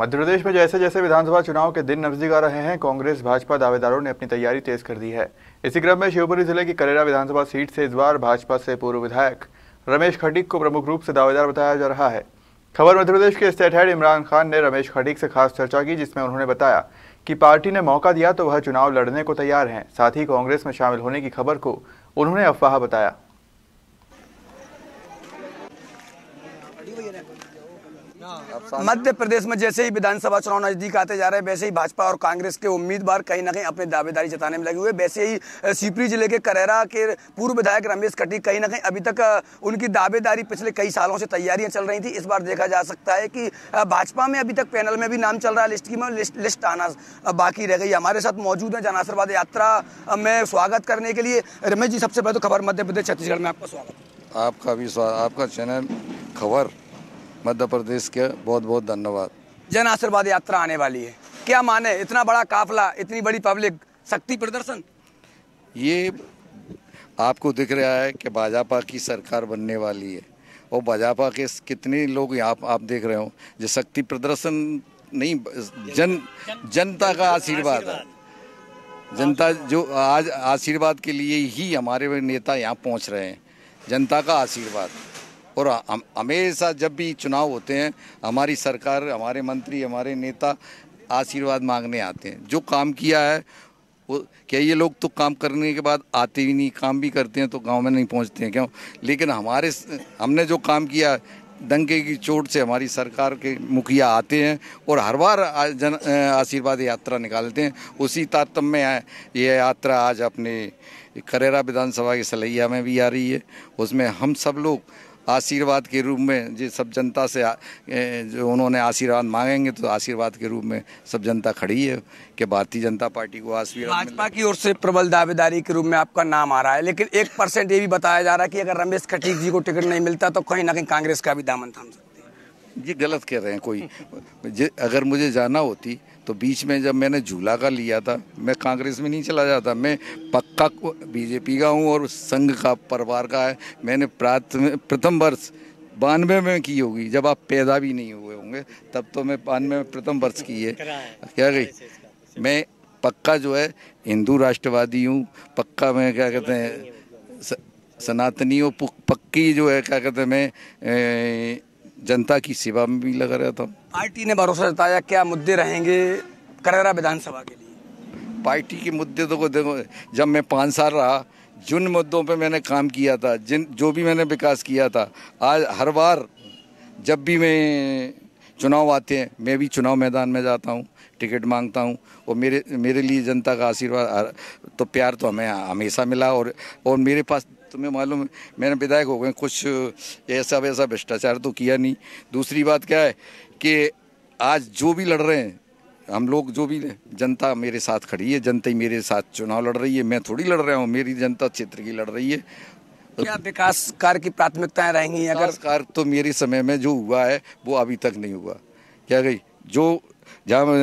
मध्य प्रदेश में जैसे जैसे विधानसभा चुनाव के दिन नजदीक आ रहे हैं कांग्रेस भाजपा दावेदारों ने अपनी तैयारी तेज कर दी है इसी क्रम में शिवपुरी जिले की करेरा विधानसभा सीट से इस बार भाजपा से पूर्व विधायक रमेश खटीक को प्रमुख रूप से दावेदार बताया जा रहा है खबर मध्य प्रदेश के स्टेट हेड इमरान खान ने रमेश खडिक से खास चर्चा की जिसमें उन्होंने बताया कि पार्टी ने मौका दिया तो वह चुनाव लड़ने को तैयार हैं साथ ही कांग्रेस में शामिल होने की खबर को उन्होंने अफवाह बताया मध्य प्रदेश में जैसे ही विधानसभा चुनाव नजदीक आते जा रहे हैं वैसे ही भाजपा और कांग्रेस के उम्मीदवार कहीं ना कहीं अपनी दावेदारी जताने में लगे हुए वैसे ही सीपरी जिले के करेरा के पूर्व विधायक रमेश कटी कहीं ना कहीं अभी तक उनकी दावेदारी पिछले कई सालों से तैयारियां चल रही थी इस बार देखा जा सकता है कि भाजपा में अभी तक पैनल में भी नाम चल रहा है लिस्ट की में लिस्ट, आना बाकी रह गई हमारे साथ मौजूद है जनासरवाद यात्रा में स्वागत करने के लिए रमेश जी सबसे पहले तो खबर मध्य प्रदेश छत्तीसगढ़ में आपका स्वागत आपका भी स्वागत आपका चैनल खबर मध्य प्रदेश के बहुत बहुत धन्यवाद जन आशीर्वाद यात्रा आने वाली है क्या माने इतना बड़ा काफिला इतनी बड़ी पब्लिक शक्ति प्रदर्शन ये आपको दिख रहा है कि भाजपा की सरकार बनने वाली है और भाजपा के कितने लोग यहाँ आप, आप देख रहे हो जो शक्ति प्रदर्शन नहीं जन जनता का आशीर्वाद है जनता जो आज आशीर्वाद के लिए ही हमारे नेता यहाँ पहुँच रहे हैं जनता का आशीर्वाद और हमेशा जब भी चुनाव होते हैं हमारी सरकार हमारे मंत्री हमारे नेता आशीर्वाद मांगने आते हैं जो काम किया है वो क्या ये लोग तो काम करने के बाद आते ही नहीं काम भी करते हैं तो गांव में नहीं पहुंचते हैं क्यों लेकिन हमारे हमने जो काम किया दंगे की चोट से हमारी सरकार के मुखिया आते हैं और हर बार जन आशीर्वाद यात्रा निकालते हैं उसी तारतम्य में ये यात्रा आज अपने करेरा विधानसभा के सलैया में भी आ रही है उसमें हम सब लोग आशीर्वाद के रूप में जो सब जनता से जो उन्होंने आशीर्वाद मांगेंगे तो आशीर्वाद के रूप में सब जनता खड़ी है कि भारतीय जनता पार्टी को आशीर्वाद भाजपा की ओर से प्रबल दावेदारी के रूप में आपका नाम आ रहा है लेकिन एक परसेंट ये भी बताया जा रहा है कि अगर रमेश खटीक जी को टिकट नहीं मिलता तो कहीं ना कहीं कांग्रेस का भी दामन थाम सकते ये गलत कह रहे हैं कोई अगर मुझे जाना होती तो बीच में जब मैंने झूला का लिया था मैं कांग्रेस में नहीं चला जाता मैं पक्का बीजेपी का हूँ और संघ का परिवार का है मैंने प्राथमिक प्रथम वर्ष बानवे में की होगी जब आप पैदा भी नहीं हुए होंगे तब तो मैं बानवे में प्रथम वर्ष की है क्या गई मैं पक्का जो है हिंदू राष्ट्रवादी हूँ पक्का मैं क्या कहते हैं सनातनी हूँ पक्की जो है क्या कहते हैं मैं जनता की सेवा में भी लगा रहता हूँ पार्टी ने भरोसा जताया क्या मुद्दे रहेंगे करेरा विधानसभा के लिए पार्टी के मुद्दे तो को देखो जब मैं पाँच साल रहा जिन मुद्दों पे मैंने काम किया था जिन जो भी मैंने विकास किया था आज हर बार जब भी मैं चुनाव आते हैं मैं भी चुनाव मैदान में जाता हूँ टिकट मांगता हूँ और मेरे मेरे लिए जनता का आशीर्वाद तो प्यार तो हमें हमेशा मिला और और मेरे पास तुम्हें मालूम है मैंने विधायक हो गए कुछ ऐसा वैसा भ्रष्टाचार तो किया नहीं दूसरी बात क्या है कि आज जो भी लड़ रहे हैं हम लोग जो भी जनता मेरे साथ खड़ी है जनता ही मेरे साथ चुनाव लड़ रही है मैं थोड़ी लड़ रहा हूँ मेरी जनता क्षेत्र की लड़ रही है क्या विकास कार्य की प्राथमिकताएं रहेंगी अगर कार्य तो मेरे समय में जो हुआ है वो अभी तक नहीं हुआ क्या गई जो जहाँ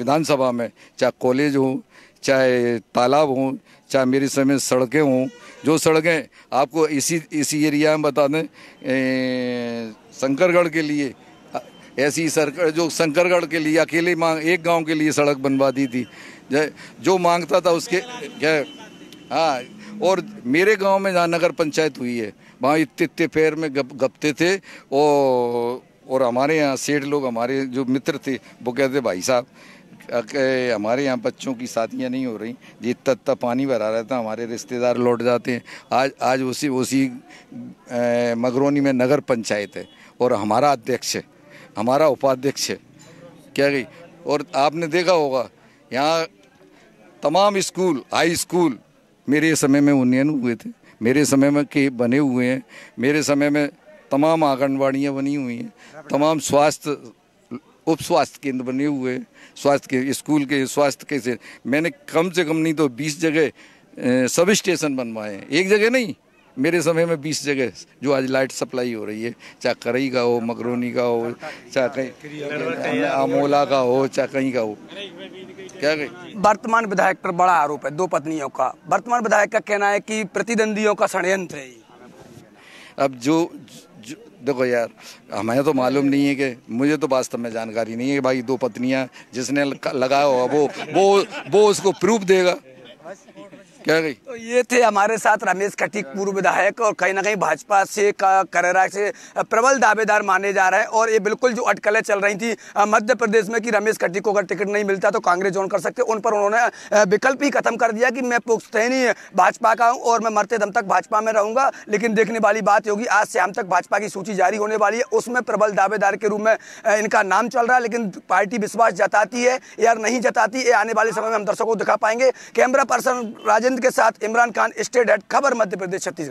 विधानसभा में चाहे कॉलेज हो चाहे तालाब हो चाहे मेरे समय सड़कें हों जो सड़कें आपको इसी इसी एरिया में बता दें शंकरगढ़ के लिए ऐसी सरकार जो शंकरगढ़ के लिए अकेले मांग एक गांव के लिए सड़क बनवा दी थी जो मांगता था उसके क्या हाँ और मेरे गांव में जहाँ नगर पंचायत हुई है वहाँ इतने इतने पैर में गप गपते थे और और हमारे यहाँ सेठ लोग हमारे जो मित्र थे वो कहते भाई साहब हमारे यहाँ बच्चों की शादियाँ नहीं हो रही जी इतना पानी भरा रहता हमारे रिश्तेदार लौट जाते हैं आज आज उसी उसी मगरोनी में नगर पंचायत है और हमारा अध्यक्ष है हमारा उपाध्यक्ष है क्या गई और आपने देखा होगा यहाँ तमाम स्कूल हाई स्कूल मेरे समय में उन्नयन हुए थे मेरे समय में के बने हुए हैं मेरे समय में तमाम आंगनबाड़ियाँ बनी हुई हैं तमाम स्वास्थ्य उप स्वास्थ्य केंद्र बने हुए स्वास्थ्य के स्कूल के स्वास्थ्य के से मैंने कम से कम नहीं तो 20 जगह सब स्टेशन बनवाए हैं एक जगह नहीं मेरे समय में 20 जगह जो आज लाइट सप्लाई हो रही है चाहे करई का हो मकरोनी का हो चाहे कहीं अमोला का हो चाहे कहीं का हो क्या वर्तमान विधायक पर बड़ा आरोप है दो पत्नियों का वर्तमान विधायक का कहना है कि प्रतिद्वंदियों का षडयंत्र है अब जो देखो यार हमें तो मालूम नहीं है कि मुझे तो वास्तव में जानकारी नहीं है कि भाई दो पत्नियां जिसने लगाया होगा वो वो वो उसको प्रूफ देगा क्या गई तो ये थे हमारे साथ रमेश कटिक पूर्व विधायक और कहीं ना कहीं भाजपा से करेरा से प्रबल दावेदार माने जा रहे हैं और ये बिल्कुल जो अटकलें चल रही थी मध्य प्रदेश में कि रमेश कटिक को अगर टिकट नहीं मिलता तो कांग्रेस ज्वाइन कर सकते उन पर उन्होंने विकल्प ही खत्म कर दिया कि मैं पुख्तैनी भाजपा का हूँ और मैं मरते दम तक भाजपा में रहूंगा लेकिन देखने वाली बात होगी आज शाम तक भाजपा की सूची जारी होने वाली है उसमें प्रबल दावेदार के रूप में इनका नाम चल रहा है लेकिन पार्टी विश्वास जताती है या नहीं जताती ये आने वाले समय में हम दर्शकों को दिखा पाएंगे कैमरा पर्सन राजेश सिंध के साथ इमरान खान स्टेट एट खबर मध्य प्रदेश छत्तीसगढ़